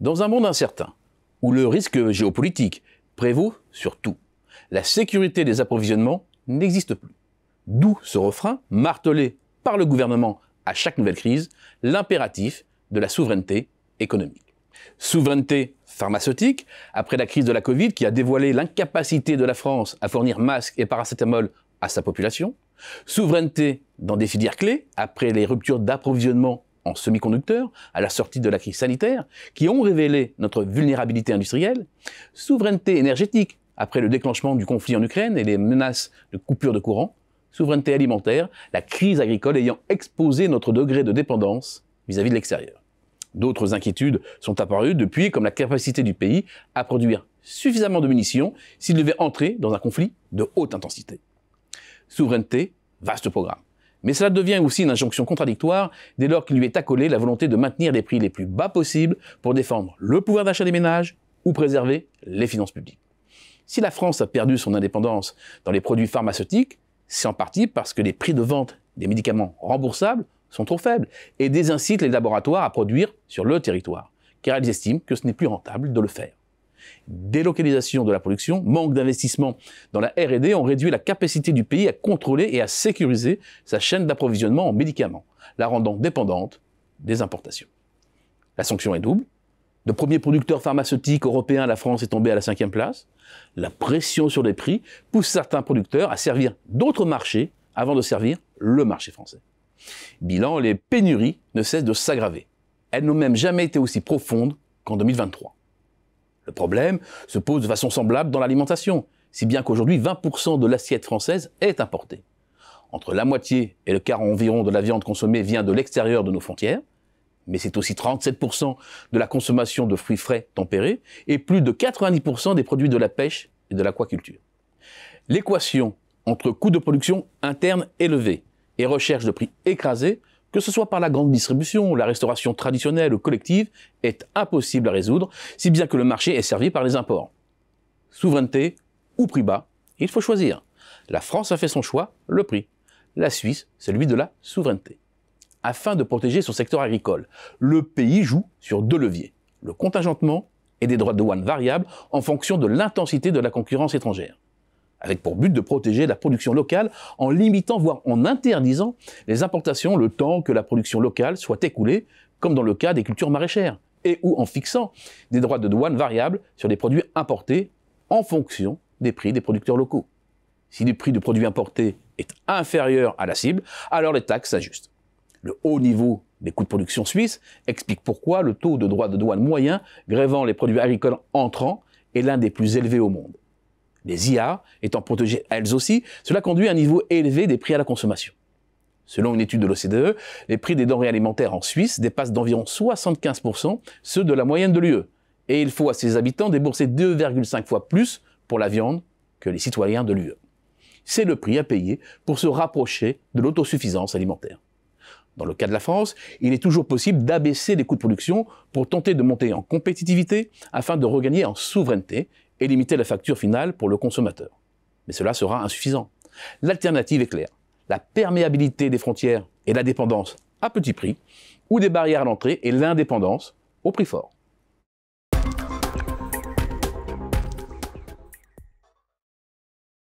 Dans un monde incertain, où le risque géopolitique prévaut sur tout, la sécurité des approvisionnements n'existe plus. D'où ce refrain martelé par le gouvernement à chaque nouvelle crise, l'impératif de la souveraineté économique. Souveraineté pharmaceutique, après la crise de la Covid qui a dévoilé l'incapacité de la France à fournir masques et paracétamol à sa population. Souveraineté dans des filières clés, après les ruptures d'approvisionnement semi-conducteurs à la sortie de la crise sanitaire, qui ont révélé notre vulnérabilité industrielle, souveraineté énergétique après le déclenchement du conflit en Ukraine et les menaces de coupure de courant, souveraineté alimentaire, la crise agricole ayant exposé notre degré de dépendance vis-à-vis -vis de l'extérieur. D'autres inquiétudes sont apparues depuis, comme la capacité du pays à produire suffisamment de munitions s'il devait entrer dans un conflit de haute intensité. Souveraineté, vaste programme. Mais cela devient aussi une injonction contradictoire dès lors qu'il lui est accolé la volonté de maintenir les prix les plus bas possibles pour défendre le pouvoir d'achat des ménages ou préserver les finances publiques. Si la France a perdu son indépendance dans les produits pharmaceutiques, c'est en partie parce que les prix de vente des médicaments remboursables sont trop faibles et désincitent les laboratoires à produire sur le territoire, car ils estiment que ce n'est plus rentable de le faire. Délocalisation de la production, manque d'investissement dans la RD ont réduit la capacité du pays à contrôler et à sécuriser sa chaîne d'approvisionnement en médicaments, la rendant dépendante des importations. La sanction est double. De premier producteur pharmaceutique européen, la France est tombée à la cinquième place. La pression sur les prix pousse certains producteurs à servir d'autres marchés avant de servir le marché français. Bilan, les pénuries ne cessent de s'aggraver. Elles n'ont même jamais été aussi profondes qu'en 2023. Le problème se pose de façon semblable dans l'alimentation, si bien qu'aujourd'hui 20% de l'assiette française est importée. Entre la moitié et le quart environ de la viande consommée vient de l'extérieur de nos frontières, mais c'est aussi 37% de la consommation de fruits frais tempérés et plus de 90% des produits de la pêche et de l'aquaculture. L'équation entre coûts de production interne élevés et recherche de prix écrasés que ce soit par la grande distribution, la restauration traditionnelle ou collective, est impossible à résoudre, si bien que le marché est servi par les imports. Souveraineté ou prix bas, il faut choisir. La France a fait son choix, le prix. La Suisse, celui de la souveraineté. Afin de protéger son secteur agricole, le pays joue sur deux leviers, le contingentement et des droits de douane variables en fonction de l'intensité de la concurrence étrangère avec pour but de protéger la production locale en limitant, voire en interdisant les importations le temps que la production locale soit écoulée, comme dans le cas des cultures maraîchères, et ou en fixant des droits de douane variables sur les produits importés en fonction des prix des producteurs locaux. Si le prix du produit importé est inférieur à la cible, alors les taxes s'ajustent. Le haut niveau des coûts de production suisse explique pourquoi le taux de droits de douane moyen grévant les produits agricoles entrants est l'un des plus élevés au monde. Les IA étant protégées elles aussi, cela conduit à un niveau élevé des prix à la consommation. Selon une étude de l'OCDE, les prix des denrées alimentaires en Suisse dépassent d'environ 75% ceux de la moyenne de l'UE. Et il faut à ses habitants débourser 2,5 fois plus pour la viande que les citoyens de l'UE. C'est le prix à payer pour se rapprocher de l'autosuffisance alimentaire. Dans le cas de la France, il est toujours possible d'abaisser les coûts de production pour tenter de monter en compétitivité afin de regagner en souveraineté et limiter la facture finale pour le consommateur. Mais cela sera insuffisant. L'alternative est claire. La perméabilité des frontières et la dépendance à petit prix, ou des barrières à l'entrée et l'indépendance au prix fort.